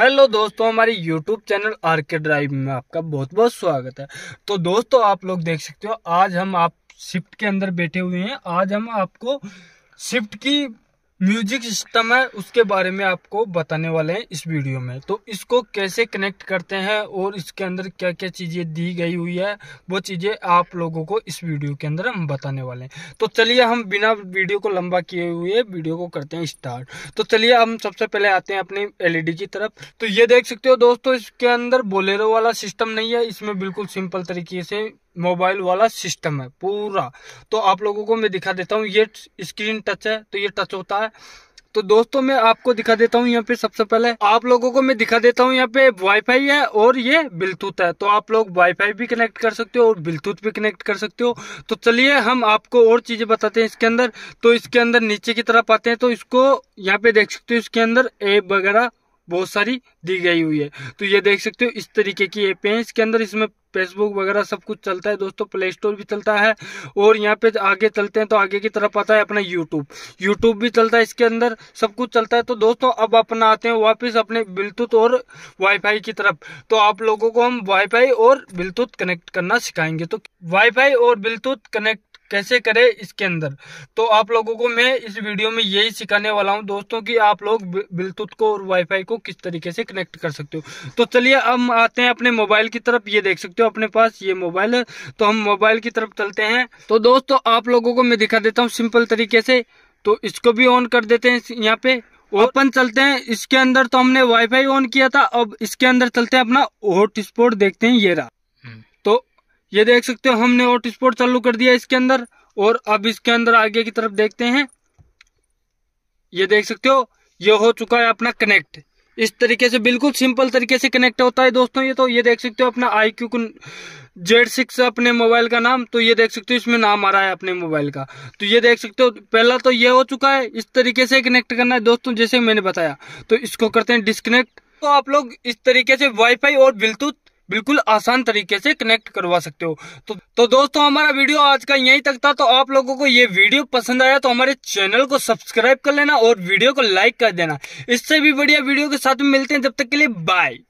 Hello दोस्तों हमारे YouTube channel R K drive में आपका बहुत बहुत स्वागत है तो दोस्तों आप लोग देख सकते हो आज हम आप शिफ्ट के अंदर बैठे हुए हैं आज हम आपको शिफ्ट की म्यूजिक सिस्टम है उसके बारे में आपको बताने वाले हैं इस वीडियो में तो इसको कैसे कनेक्ट करते हैं और इसके अंदर क्या क्या चीज़ें दी गई हुई है वो चीज़ें आप लोगों को इस वीडियो के अंदर हम बताने वाले हैं तो चलिए हम बिना वीडियो को लंबा किए हुए वीडियो को करते हैं स्टार्ट तो चलिए हम सबसे पहले आते हैं अपनी एल e की तरफ तो ये देख सकते हो दोस्तों इसके अंदर बोलेरो वाला सिस्टम नहीं है इसमें बिल्कुल सिंपल तरीके से मोबाइल वाला सिस्टम है पूरा तो आप लोगों को मैं दिखा देता हूँ ये स्क्रीन टच है तो ये टच होता है तो दोस्तों मैं आपको दिखा देता हूँ यहाँ पे सबसे पहले आप लोगों को मैं दिखा देता हूँ यहाँ पे वाईफाई है और ये ब्लूटूथ है तो आप लोग वाईफाई भी कनेक्ट कर सकते हो और ब्लूटूथ भी कनेक्ट कर सकते हो तो चलिए हम आपको और चीजें बताते हैं इसके अंदर तो इसके अंदर नीचे की तरफ आते हैं तो इसको यहाँ पे देख सकते हो इसके अंदर एप वगैरह बहुत सारी दी गई हुई है तो ये देख सकते हो इस तरीके की ऐप है इसके अंदर इसमें फेसबुक वगैरह सब कुछ चलता है दोस्तों प्ले स्टोर भी चलता है और यहाँ पे आगे चलते हैं तो आगे की तरफ आता है अपना यूट्यूब यूट्यूब भी चलता है इसके अंदर सब कुछ चलता है तो दोस्तों अब अपना आते हैं वापस अपने ब्लूटूथ और वाईफाई की तरफ तो आप लोगों को हम वाईफाई और ब्लूटूथ कनेक्ट करना सिखाएंगे तो वाईफाई और ब्लूटूथ कनेक्ट कैसे करें इसके अंदर तो आप लोगों को मैं इस वीडियो में यही सिखाने वाला हूं दोस्तों कि आप लोग ब्लूटूथ को और वाईफाई को किस तरीके से कनेक्ट कर सकते हो तो चलिए हम आते हैं अपने मोबाइल की तरफ ये देख सकते हो अपने पास ये मोबाइल है तो हम मोबाइल की तरफ चलते हैं तो दोस्तों आप लोगों को मैं दिखा देता हूँ सिंपल तरीके से तो इसको भी ऑन कर देते हैं यहाँ पे ओपन चलते हैं इसके अंदर तो हमने वाईफाई ऑन किया था अब इसके अंदर चलते हैं अपना हॉटस्पॉट देखते हैं ये रहा हम्म। तो ये देख सकते हो हमने ऑट स्पॉट चालू कर दिया इसके अंदर और अब इसके अंदर आगे की तरफ देखते हैं ये देख सकते हो ये हो चुका है अपना कनेक्ट इस तरीके से बिल्कुल सिंपल तरीके से कनेक्ट होता है दोस्तों ये तो ये देख सकते हो अपना आई क्यू जेड सिक्स अपने मोबाइल का नाम तो ये देख सकते हो इसमें नाम आ रहा है अपने मोबाइल का तो ये देख सकते हो पहला तो ये हो चुका है इस तरीके से कनेक्ट करना है दोस्तों जैसे मैंने बताया तो इसको करते हैं डिस्कनेक्ट तो आप लोग इस तरीके से वाईफाई और ब्लूटूथ बिल्कुल आसान तरीके से कनेक्ट करवा सकते हो तो, तो दोस्तों हमारा वीडियो आज का यही तक था तो आप लोगों को ये वीडियो पसंद आया तो हमारे चैनल को सब्सक्राइब कर लेना और वीडियो को लाइक कर देना इससे भी बढ़िया वीडियो के साथ में मिलते हैं जब तक के लिए बाय